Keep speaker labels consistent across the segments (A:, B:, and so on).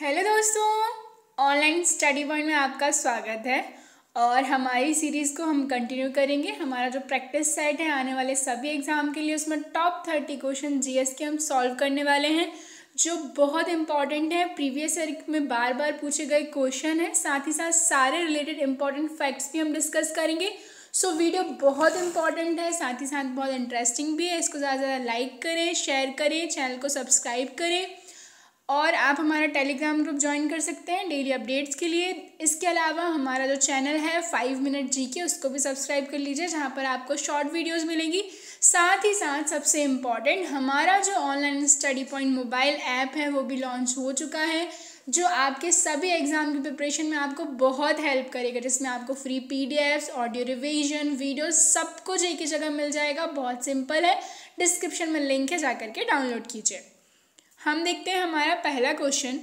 A: hello दोस्तों online study point में आपका स्वागत है और हमारी सीरीज़ को हम कंटिन्यू करेंगे हमारा जो प्रैक्टिस सेट है आने वाले सभी एग्ज़ाम के लिए उसमें टॉप थर्टी क्वेश्चन जीएस के हम सॉल्व करने वाले हैं जो बहुत इंपॉर्टेंट है प्रीवियस ईयर में बार बार पूछे गए क्वेश्चन हैं साथ ही साथ सारे रिलेटेड इंपॉर्टेंट फैक्ट्स भी हम डिस्कस करेंगे सो so, वीडियो बहुत इंपॉर्टेंट है साथ ही साथ बहुत इंटरेस्टिंग भी है इसको ज़्यादा से ज़्यादा लाइक करें शेयर करें चैनल को सब्सक्राइब करें और आप हमारा टेलीग्राम ग्रुप ज्वाइन कर सकते हैं डेली अपडेट्स के लिए इसके अलावा हमारा जो चैनल है फाइव मिनट जी के उसको भी सब्सक्राइब कर लीजिए जहाँ पर आपको शॉर्ट वीडियोस मिलेंगी साथ ही साथ सबसे इम्पॉर्टेंट हमारा जो online study point mobile app है वो भी लॉन्च हो चुका है जो आपके सभी एग्ज़ाम की प्रिपरेशन में आपको बहुत हेल्प करेगा जिसमें आपको free P audio revision video सब कुछ एक ही जगह मिल जाएगा बहुत सिंपल है डिस्क्रिप्शन में लिंक है जा करके डाउनलोड कीजिए हम देखते हैं हमारा पहला क्वेश्चन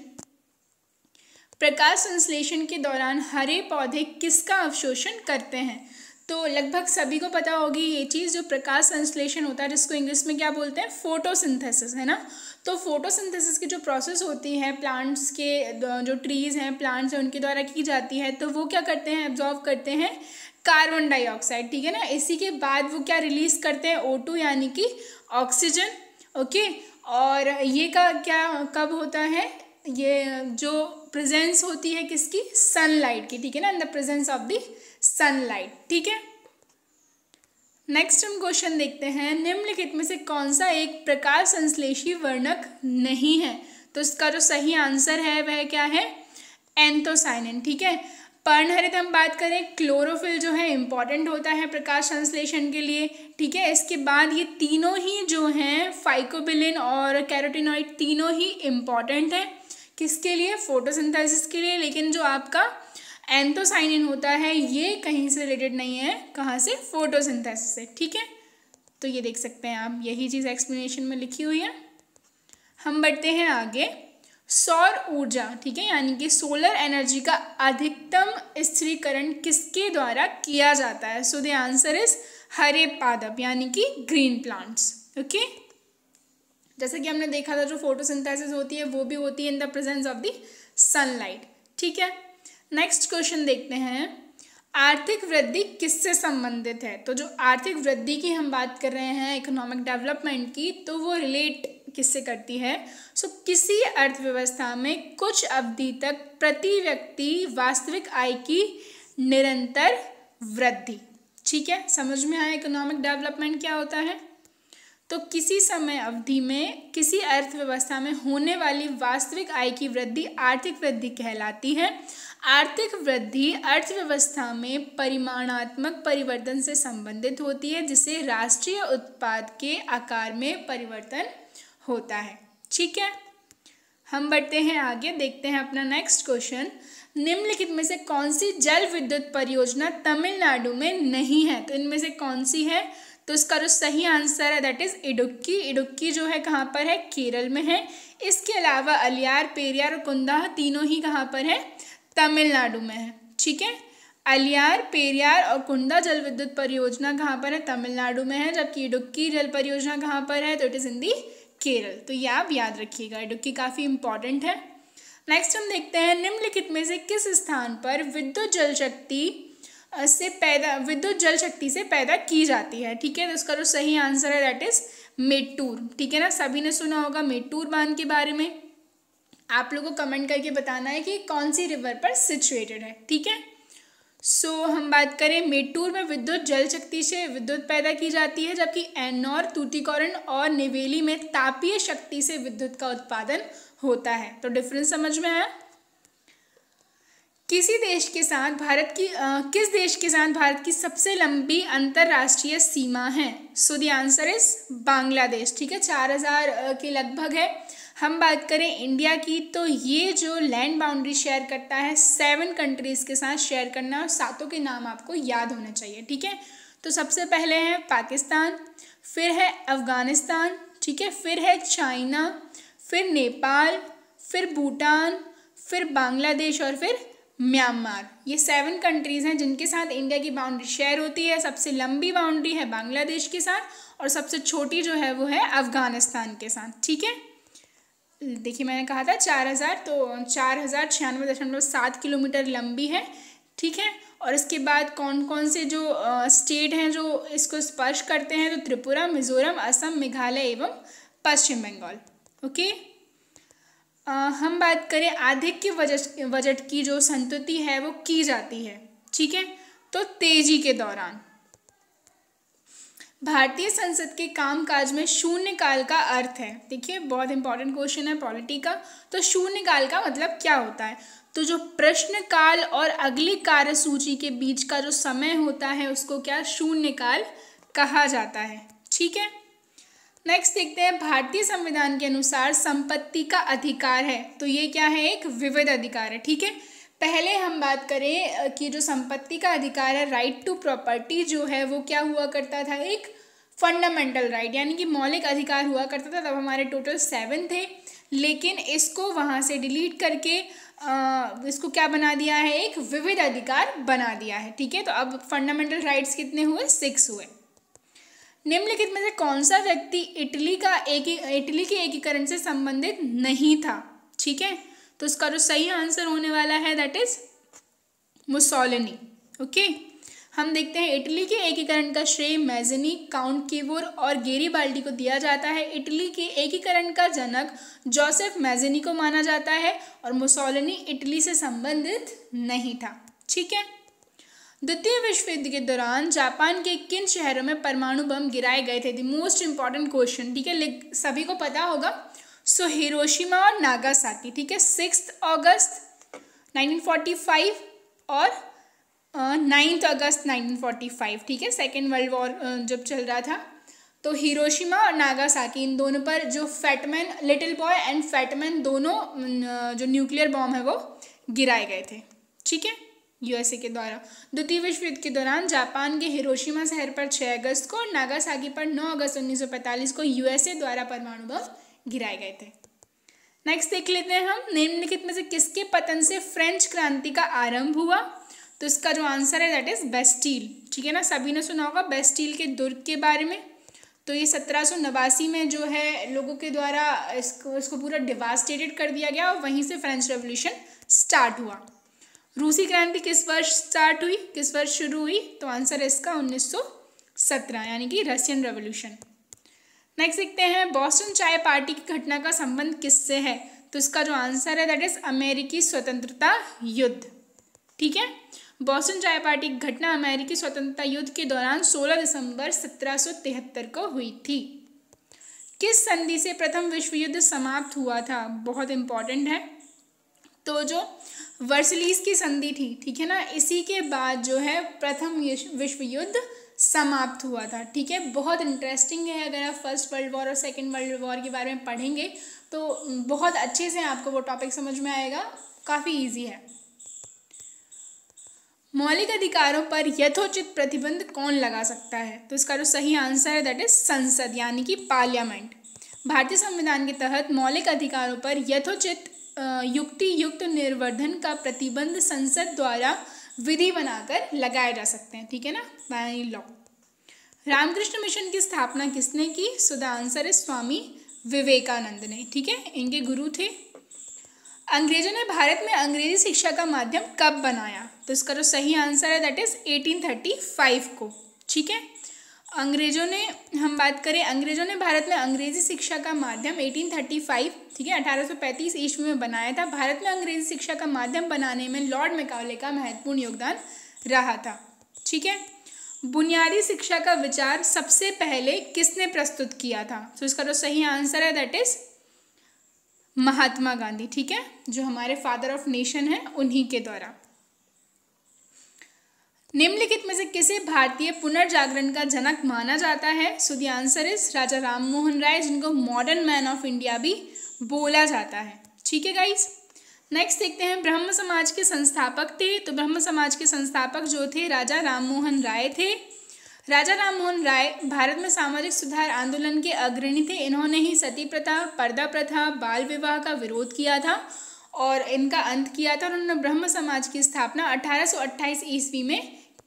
A: प्रकाश संश्लेषण के दौरान हरे पौधे किसका अवशोषण करते हैं तो लगभग सभी को पता होगी ये चीज़ जो प्रकाश संश्लेषण होता है जिसको इंग्लिश में क्या बोलते हैं फोटोसिंथेसिस है ना तो फोटोसिंथेसिस की जो प्रोसेस होती है प्लांट्स के जो ट्रीज़ हैं प्लांट्स हैं उनके द्वारा की जाती है तो वो क्या करते हैं एब्जॉर्व करते हैं कार्बन डाइऑक्साइड ठीक है ना इसी के बाद वो क्या रिलीज़ करते हैं ओ यानी कि ऑक्सीजन ओके और ये का क्या कब होता है ये जो प्रेजेंस होती है किसकी सनलाइट की ठीक है ना in the presence of the sunlight ठीक है नेक्स्ट हम क्वेश्चन देखते हैं निम्नलिखित में से कौन सा एक प्रकाश संश्लेषी वर्णक नहीं है तो इसका जो सही आंसर है वह क्या है एंथोसाइनिन ठीक है पर्णहरित हम बात करें क्लोरोफिल जो है इम्पॉर्टेंट होता है प्रकाश संश्लेषण के लिए ठीक है इसके बाद ये तीनों ही जो हैं फाइकोबिलिन और कैरोटिनॉइड तीनों ही इम्पॉर्टेंट हैं किसके लिए फोटोसिंथेसिस के लिए लेकिन जो आपका एंथोसाइनिन होता है ये कहीं से रिलेटेड नहीं है कहाँ से फोटोसिंथेसिस से ठीक है तो ये देख सकते हैं आप यही चीज़ एक्सप्लेनेशन में लिखी हुई है हम बढ़ते हैं आगे सौर ऊर्जा ठीक है यानी कि सोलर एनर्जी का अधिकतम स्थिरीकरण किसके द्वारा किया जाता है सो द आंसर इज हरे पादप यानी कि ग्रीन प्लांट्स ओके जैसे कि हमने देखा था जो फोटोसिंथेसिस होती है वो भी होती है in the presence of the sunlight ठीक है नेक्स्ट क्वेश्चन देखते हैं आर्थिक वृद्धि किससे संबंधित है तो जो आर्थिक वृद्धि की हम बात कर रहे हैं इकोनॉमिक डेवलपमेंट की तो वो रिलेट किससे करती है सो so, किसी अर्थव्यवस्था में कुछ अवधि तक प्रति व्यक्ति वास्तविक आय की निरंतर वृद्धि ठीक है समझ में आया इकोनॉमिक डेवलपमेंट क्या होता है तो किसी समय अवधि में किसी अर्थव्यवस्था में होने वाली वास्तविक आय की वृद्धि आर्थिक वृद्धि कहलाती है आर्थिक वृद्धि अर्थव्यवस्था में परिमाणात्मक परिवर्तन से संबंधित होती है जिसे राष्ट्रीय उत्पाद के आकार में परिवर्तन होता है ठीक है हम बढ़ते हैं आगे देखते हैं अपना नेक्स्ट क्वेश्चन निम्नलिखित में से कौन सी जल विद्युत परियोजना तमिलनाडु में नहीं है तो इनमें से कौन सी है तो इसका जो सही आंसर है दैट इज़ इडुक्की इडुक्की जो है कहाँ पर है केरल में है इसके अलावा अलियार पेरियार और कुंदाह तीनों ही कहाँ पर है तमिलनाडु में है ठीक है अलियार पेरियार और कुंदा जल विद्युत परियोजना कहाँ पर है तमिलनाडु में है जबकि इडुक्की जल परियोजना कहाँ पर है तो it is in the Kerala तो ये आप याद रखिएगा जो कि काफ़ी इम्पॉर्टेंट है नेक्स्ट हम देखते हैं निम्नलिखित में से किस स्थान पर विद्युत जल शक्ति से पैदा विद्युत जल शक्ति से पैदा की जाती है ठीक है तो उसका जो सही आंसर है दैट इज मेटूर ठीक है ना सभी ने सुना होगा मेटूर बांध के बारे में आप लोगों को कमेंट करके बताना है कि कौन सी रिवर पर सिचुएटेड है ठीक है सो so, हम बात करें मेटूर में विद्युत जल शक्ति से विद्युत पैदा की जाती है जबकि एनौर तूतीकोरण और निवेली में तापीय शक्ति से विद्युत का उत्पादन होता है तो डिफरेंस समझ में आया किसी देश के साथ भारत की आ, किस देश के साथ भारत की सबसे लंबी अंतर्राष्ट्रीय सीमा है so the answer is Bangladesh ठीक है चार हज़ार के लगभग है हम बात करें इंडिया की तो ये जो लैंड बाउंड्री शेयर करता है सेवन कंट्रीज़ के साथ शेयर करना और सातों के नाम आपको याद होना चाहिए ठीक है तो सबसे पहले है पाकिस्तान फिर है अफ़गानिस्तान ठीक है फिर है चाइना फिर नेपाल फिर भूटान फिर बांग्लादेश और फिर म्यांमार ये सेवन कंट्रीज़ हैं जिनके साथ इंडिया की बाउंड्री शेयर होती है सबसे लंबी बाउंड्री है बांग्लादेश के साथ और सबसे छोटी जो है वो है अफ़गानिस्तान के साथ ठीक है देखिए मैंने कहा था चार हज़ार तो चार हज़ार छियानवे दशमलव सात किलोमीटर लंबी है ठीक है और इसके बाद कौन कौन से जो स्टेट हैं जो इसको स्पर्श करते हैं तो त्रिपुरा मिजोरम असम मेघालय एवं पश्चिम बंगाल ओके आ, हम बात करें आधिक के बजट बजट की जो संतुति है वो की जाती है ठीक है तो तेजी के दौरान भारतीय संसद के कामकाज में शून्यकाल का अर्थ है देखिए बहुत इंपॉर्टेंट क्वेश्चन है पॉलिटी का तो शून्यकाल का मतलब क्या होता है तो जो प्रश्नकाल और अगली कार्य सूची के बीच का जो समय होता है उसको क्या शून्यकाल कहा जाता है ठीक है नेक्स्ट देखते हैं भारतीय संविधान के अनुसार संपत्ति का अधिकार है तो ये क्या है एक विविध अधिकार है ठीक है पहले हम बात करें कि जो संपत्ति का अधिकार है राइट टू प्रॉपर्टी जो है वो क्या हुआ करता था एक फंडामेंटल राइट यानी कि मौलिक अधिकार हुआ करता था तब हमारे टोटल सेवन थे लेकिन इसको वहाँ से डिलीट करके आ, इसको क्या बना दिया है एक विविध अधिकार बना दिया है ठीक है तो अब फंडामेंटल राइट्स कितने हुए सिक्स हुए निम्नलिखित में से कौन सा व्यक्ति इटली का एक इटली के एकीकरण से संबंधित नहीं था ठीक है तो इसका जो सही आंसर होने वाला है दैट इज मुसोलिनी ओके हम देखते हैं इटली के एकीकरण का श्रेय मैजनी काउंट कीवोर और बाल्टी को दिया जाता है इटली के एकीकरण का जनक जोसेफ मैजनी को माना जाता है और मुसोलिनी इटली से संबंधित नहीं था ठीक है द्वितीय विश्व युद्ध के दौरान जापान के किन शहरों में परमाणु बम गिराए गए थे द मोस्ट इंपॉर्टेंट क्वेश्चन ठीक है सभी को पता होगा सो हिरोशिमा और नागासाकी ठीक है सिक्स अगस्त 1945 और नाइन्थ अगस्त 1945 ठीक है सेकेंड वर्ल्ड वॉर जब चल रहा था तो हिरोशिमा और नागासाकी इन दोनों पर जो Fat Man Little Boy and Fat Man दोनों जो न्यूक्लियर बॉम्ब है वो गिराए गए थे ठीक है यूएसए के द्वारा द्वितीय विश्व युद्ध के दौरान जापान के हिरोशिमा शहर पर 6 अगस्त को और नागासाकी पर 9 अगस्त 1945 को यूएसए द्वारा परमाणु बम गिराए गए थे नेक्स्ट देख लेते हैं हम निम्नलिखित में से किसके पतन से फ्रेंच क्रांति का आरंभ हुआ तो इसका जो आंसर है दैट इज़ बेस्टील ठीक है ना सभी ने सुना होगा बेस्टील के दुर्ग के बारे में तो ये सत्रह सौ नवासी में जो है लोगों के द्वारा इसको इसको पूरा डिवास्टेटेड कर दिया गया और वहीं से फ्रेंच रेवोल्यूशन स्टार्ट हुआ रूसी क्रांति किस वर्ष स्टार्ट हुई किस वर्ष शुरू हुई तो आंसर है इसका उन्नीस सौ सत्रह यानी कि रशियन रेवोल्यूशन नेक्स्ट देखते हैं बॉस्टन चाय पार्टी की घटना का संबंध किससे है तो इसका जो आंसर है दैट इज अमेरिकी स्वतंत्रता युद्ध ठीक है बॉस्टन चाय पार्टी की घटना अमेरिकी स्वतंत्रता युद्ध के दौरान 16 दिसंबर 1773 को हुई थी किस संधि से प्रथम विश्व युद्ध समाप्त हुआ था बहुत इंपॉर्टेंट है तो जो वर्सलीस की संधि थी ठीक है ना इसी के बाद जो है प्रथम विश्व युद्ध समाप्त हुआ था ठीक है बहुत इंटरेस्टिंग है अगर आप फर्स्ट वर्ल्ड वॉर और सेकेंड वर्ल्ड वॉर के बारे में पढ़ेंगे तो बहुत अच्छे से आपको वो टॉपिक समझ में आएगा काफ़ी ईजी है मौलिक अधिकारों पर यथोचित प्रतिबंध कौन लगा सकता है तो इसका जो सही आंसर है दैट इज संसद यानी कि पार्लियामेंट भारतीय संविधान के तहत मौलिक अधिकारों पर यथोचित युक्ति युक्त निर्वर्धन का प्रतिबंध संसद द्वारा विधि बनाकर लगाए जा सकते हैं ठीक है ना बाई लॉ रामकृष्ण मिशन की स्थापना किसने की सुधा आंसर है स्वामी विवेकानंद ने ठीक है इनके गुरु थे अंग्रेजों ने भारत में अंग्रेजी शिक्षा का माध्यम कब बनाया तो इसका जो सही आंसर है दैट इज फाइव को ठीक है अंग्रेजों ने हम बात करें अंग्रेजों ने भारत में अंग्रेजी शिक्षा का माध्यम 1835 ठीक है 1835 ईस्वी में बनाया था भारत में अंग्रेजी शिक्षा का माध्यम बनाने में लॉर्ड मेकावले का महत्वपूर्ण योगदान रहा था ठीक है बुनियादी शिक्षा का विचार सबसे पहले किसने प्रस्तुत किया था तो इसका जो तो सही आंसर है दैट इज महात्मा गांधी ठीक है जो हमारे फादर ऑफ नेशन है उन्हीं के द्वारा निम्नलिखित में से किसे भारतीय पुनर्जागरण का जनक माना जाता है so the answer is Raja Ram Mohan Roy जिनको मॉडर्न मैन ऑफ इंडिया भी बोला जाता है ठीक है गाइस नेक्स्ट देखते हैं ब्रह्म समाज के संस्थापक थे तो ब्रह्म समाज के संस्थापक जो थे राजा राम मोहन राय थे राजा राम मोहन राय भारत में सामाजिक सुधार आंदोलन के अग्रणी थे इन्होंने ही सती प्रथा पर्दा प्रथा बाल विवाह का विरोध किया था और इनका अंत किया था उन्होंने ब्रह्म समाज की स्थापना 1828 ईस्वी में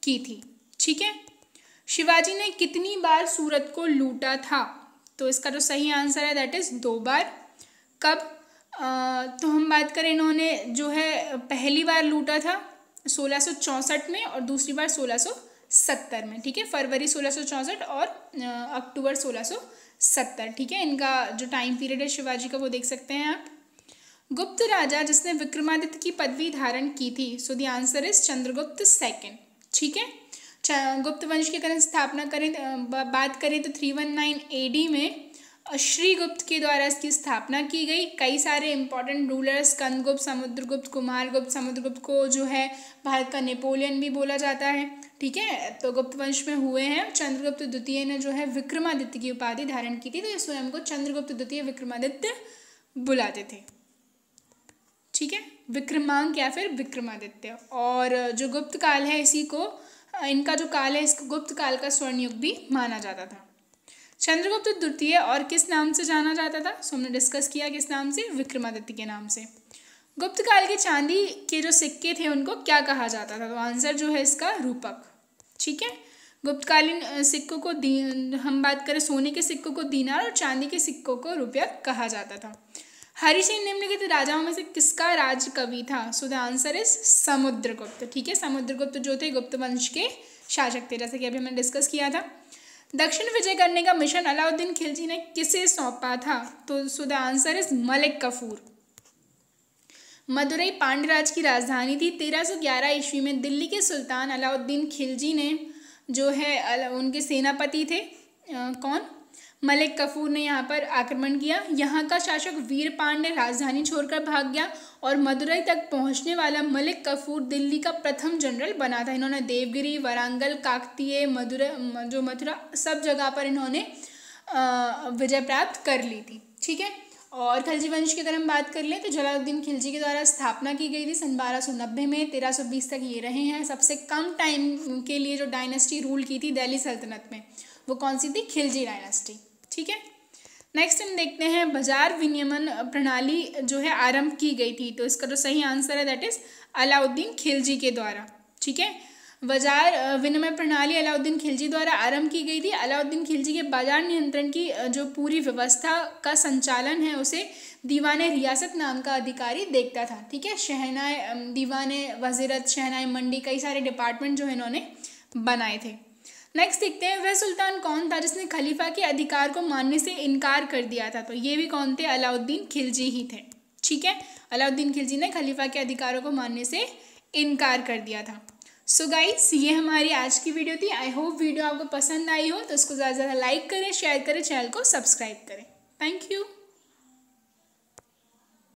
A: की थी ठीक है शिवाजी ने कितनी बार सूरत को लूटा था तो इसका जो तो सही आंसर है दैट इज़ दो बार कब आ, तो हम बात करें इन्होंने जो है पहली बार लूटा था सोलह में और दूसरी बार सोलह में ठीक है फरवरी सोलह और अक्टूबर सोलह ठीक है इनका जो टाइम पीरियड है शिवाजी का वो देख सकते हैं आप गुप्त राजा जिसने विक्रमादित्य की पदवी धारण की थी so the answer is Chandragupta second ठीक है गुप्त वंश की अगर स्थापना करें बात करें तो three one nine A D में श्रीगुप्त के द्वारा इसकी स्थापना की गई कई सारे इंपॉर्टेंट रूलर्स कंदगुप्त समुद्रगुप्त कुमारगुप्त समुद्रगुप्त को जो है भारत का नेपोलियन भी बोला जाता है ठीक है तो गुप्त वंश में हुए हैं चंद्रगुप्त द्वितीय ने जो है विक्रमादित्य की उपाधि धारण की थी तो स्वयं को चंद्रगुप्त द्वितीय विक्रमादित्य बुलाते थे ठीक है विक्रमांक या फिर विक्रमादित्य और जो गुप्त काल है इसी को इनका जो काल है इसको गुप्त काल का स्वर्णयुग भी माना जाता था चंद्रगुप्त द्वितीय और किस नाम से जाना जाता था सो हमने डिस्कस किया किस नाम से विक्रमादित्य के नाम से गुप्त काल के चांदी के जो सिक्के थे उनको क्या कहा जाता था तो आंसर जो है इसका रूपक ठीक है गुप्तकालीन सिक्कों को दी हम बात करें सोने के सिक्कों को दीनार और चांदी के सिक्कों को रुपया कहा जाता था हरिशिंग निम्नलिखित राजाओं में से किसका राज कवि था so the answer is Samudragupta ठीक है समुद्रगुप्त जो थे गुप्त वंश के शासक थे जैसे कि अभी हमने डिस्कस किया था दक्षिण विजय करने का मिशन अलाउद्दीन खिलजी ने किसे सौंपा था तो so the answer is Malik Kafur Madurai पांडराज की राजधानी थी तेरह सौ ग्यारह ईस्वी में दिल्ली के सुल्तान अलाउद्दीन खिलजी ने जो है उनके सेनापति थे आ, कौन मलिक कफूर ने यहाँ पर आक्रमण किया यहाँ का शासक वीर पांडे राजधानी छोड़कर भाग गया और मदुरई तक पहुँचने वाला मलिक कफूर दिल्ली का प्रथम जनरल बना था इन्होंने देवगिरी वरांगल काकतीय मदुरई जो मथुरा सब जगह पर इन्होंने विजय प्राप्त कर ली थी ठीक है और खिलजी वंश की अगर हम बात कर लें तो जलालुद्दीन खिलजी के द्वारा स्थापना की गई थी सन बारह सौ नब्बे में तेरह सौ बीस तक ये रहे हैं सबसे कम टाइम के लिए जो डायनेस्टी रूल की थी दिल्ली सल्तनत में वो कौन सी थी खिलजी डायनेस्टी ठीक है नेक्स्ट हम देखते हैं बाजार विनियमन प्रणाली जो है आरंभ की गई थी तो इसका जो सही आंसर है दैट इज अलाउद्दीन खिलजी के द्वारा ठीक है बाजार विनिमय प्रणाली अलाउद्दीन खिलजी द्वारा आरंभ की गई थी अलाउद्दीन खिलजी के बाजार नियंत्रण की जो पूरी व्यवस्था का संचालन है उसे दीवान रियासत नाम का अधिकारी देखता था ठीक है शहनाए दीवान वजीरत शहनाए मंडी कई सारे डिपार्टमेंट जो है इन्होंने बनाए थे नेक्स्ट देखते हैं वह सुल्तान कौन था जिसने खलीफा के अधिकार को मानने से इनकार कर दिया था तो ये भी कौन थे अलाउद्दीन खिलजी ही थे ठीक है अलाउद्दीन खिलजी ने खलीफा के अधिकारों को मानने से इनकार कर दिया था सो so गाइस ये हमारी आज की वीडियो थी आई होप वीडियो आपको पसंद आई हो तो उसको ज़्यादा ज़्यादा लाइक करें शेयर करें चैनल को सब्सक्राइब करें थैंक यू